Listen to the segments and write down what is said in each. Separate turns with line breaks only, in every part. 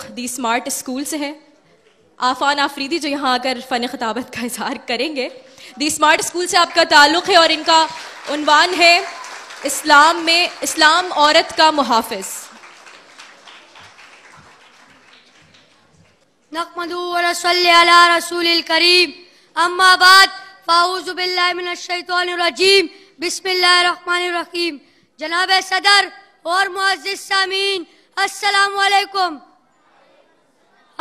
تعلق دی smart school سے ہے آفان آفریدی جو یہاں آ کر فن خطابت کا اظہار کریں گے دی اسمارٹ اسکول سے آپ کا تعلق ہے اور ان کا عنوان ہے اسلام میں اسلام عورت کا محافظ نقمدو ورسولی علی رسول الكریم اما بعد فاؤز باللہ من الشیطان الرجیم بسم اللہ الرحمن الرحیم جناب صدر اور معزز سامین السلام علیکم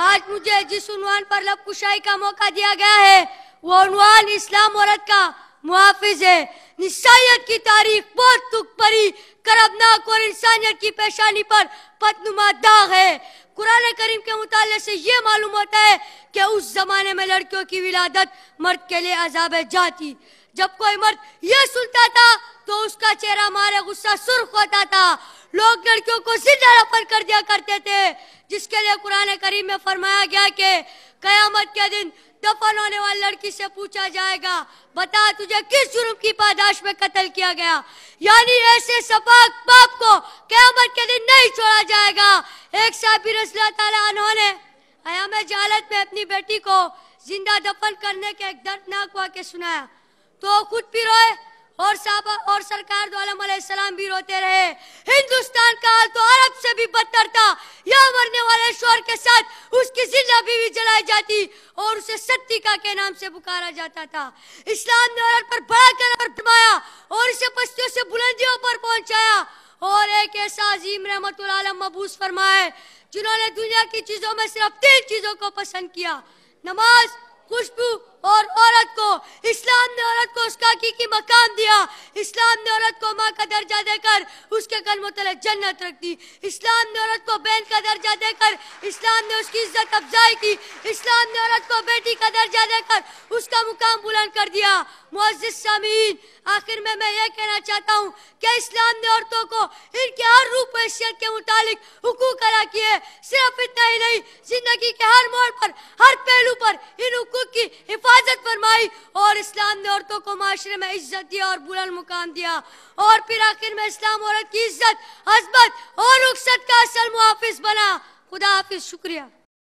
آج مجھے جس عنوان پر لب کشائی کا موقع دیا گیا ہے وہ عنوان اسلام عورت کا محافظ ہے نسائیت کی تاریخ بہت تک پری کربناک اور انسانیت کی پیشانی پر پتنما داغ ہے قرآن کریم کے مطالعے سے یہ معلوم ہوتا ہے کہ اس زمانے میں لڑکیوں کی ولادت مرد کے لیے عذاب جاتی جب کوئی مرد یہ سنتا تھا تو اس کا چہرہ مارے غصہ سرخ ہوتا تھا لوگ لڑکیوں کو زندہ کر دیا کرتے تھے جس کے لئے قرآن کریم میں فرمایا گیا کہ قیامت کے دن دفن ہونے والا لڑکی سے پوچھا جائے گا بتا تجھے کس جرم کی پاداش میں قتل کیا گیا یعنی ایسے سپاک باپ کو قیامت کے دن نہیں چھوڑا جائے گا ایک سابی رسول تعالیٰ عنہ نے ایام جالت میں اپنی بیٹی کو زندہ دفن کرنے کے ایک دردناک واقع سنایا تو خود پی روئے اور صحابہ اور سرکار دو دعالم علیہ السلام بھی روتے رہے ہندوستان کا حال تو عرب سے بھی بتر تھا یا مرنے والے شور کے ساتھ اس کی زندہ بیوی جلائے جاتی اور اسے ستیقہ کے نام سے بکارا جاتا تھا اسلام نے عرب پر بڑا کلپ دمایا اور اسے پستیوں سے بلندیوں پر پہنچایا اور ایک ایسا عظیم رحمت العالم مبوس فرمائے جنہوں نے دنیا کی چیزوں میں صرف تیل چیزوں کو پسند کیا نماز اسلام نے عورت کو ماں کا درجہ دے کر اس کے قلم و تلے جنت رکھ دی اسلام نے عورت کو بین کا درجہ دے کر اسلام نے اس کی عزت افضائی کی اسلام نے عورت کو بیٹی کا درجہ دے کر اس کا مقام بلند کر دیا معزز سامین آخر میں میں یہ کہنا چاہتا ہوں کہ اسلام نے عورتوں کو ان کے ہر روپ حیثیت کے متعلق حقوق ادا کیے صرف اتنا ہی نہیں زندگی کے ہر موڑ پر ہر عورتوں کو معاشرے میں عزت دیا اور بلند مقام دیا اور پھر آخر میں اسلام عورت کی عزت عزبت اور رخصت کا اصل محافظ بنا خدا حافظ شکریہ